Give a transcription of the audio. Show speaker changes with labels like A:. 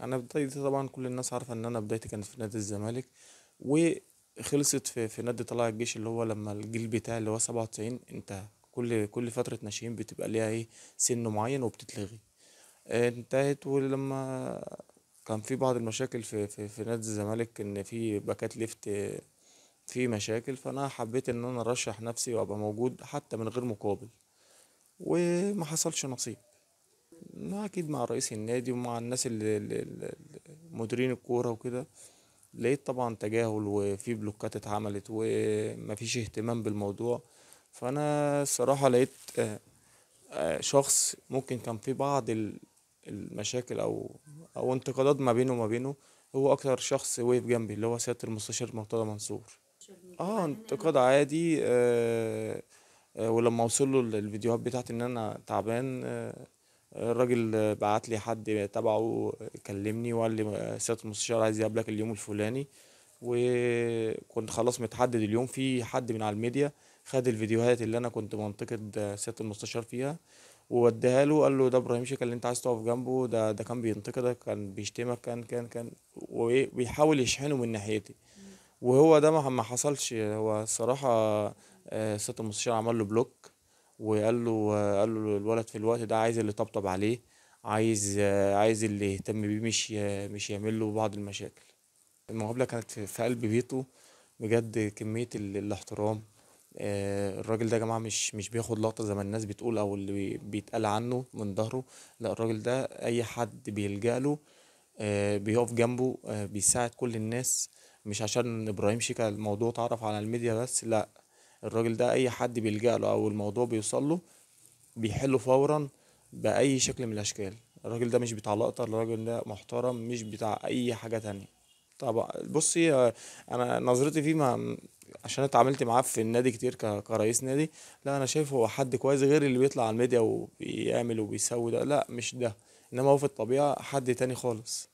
A: انا بدايتي طبعا كل الناس عارفه ان انا بدايتي كانت في نادي الزمالك وخلصت في في نادي طلع الجيش اللي هو لما الجيل بتاعي اللي هو سبعة وتسعين انتهى كل كل فتره ناشئين بتبقى ليها ايه سن معين وبتتلغي انتهت ولما كان في بعض المشاكل في في, في نادي الزمالك ان في باكات ليفت في مشاكل فانا حبيت ان انا ارشح نفسي وابقى موجود حتى من غير مقابل وما حصلش نصيب ما اكيد مع رئيس النادي ومع الناس اللي مديرين الكوره وكده لقيت طبعا تجاهل وفي بلوكات اتعملت ومفيش اهتمام بالموضوع فانا الصراحه لقيت آه، آه، شخص ممكن كان في بعض المشاكل او او انتقادات ما بينه وما بينه هو اكتر شخص وقف جنبي اللي هو سياده المستشار مرتضى منصور اه انتقاد عادي آه, آه، ولما وصل له الفيديوهات بتاعتي ان انا تعبان آه الراجل بعت لي حد تبعه كلمني وقال لي سياده المستشار عايز يقابلك اليوم الفلاني وكنت خلاص متحدد اليوم في حد من على الميديا خد الفيديوهات اللي انا كنت منتقد سياده المستشار فيها ووديها له قال له ده ابراهيم شيكا اللي انت عايز تقف جنبه ده ده كان بينتقدك كان بيشتمك كان كان كان وبيحاول إيه، يشحنه من ناحيتي وهو ده ما حصلش هو الصراحه آه، سياده المستشار عمل له بلوك وقال له قال له الولد في الوقت ده عايز اللي طبطب عليه عايز عايز اللي يهتم بيه مش مش يعمل له بعض المشاكل المقابله كانت في قلب بيته بجد كميه الاحترام آه، الراجل ده يا جماعه مش مش بياخد لقطه زي ما الناس بتقول او اللي بيتقال عنه من ظهره لا الراجل ده اي حد بيلجأ له آه، بيقف جنبه آه، بيساعد كل الناس مش عشان ابراهيم شيكا الموضوع اتعرف على الميديا بس لا الراجل ده اي حد بيلجأ له او الموضوع بيوصل له بيحله فورا باي شكل من الاشكال الراجل ده مش بتاع لقطه الراجل ده محترم مش بتاع اي حاجه تانية طبعا بصي انا نظرتي فيه ما عشان اتعاملت معاه في النادي كتير كرئيس نادي لا انا شايفه هو حد كويس غير اللي بيطلع على الميديا وبيعمل وبيسوي ده لا مش ده انما هو في الطبيعه حد تاني خالص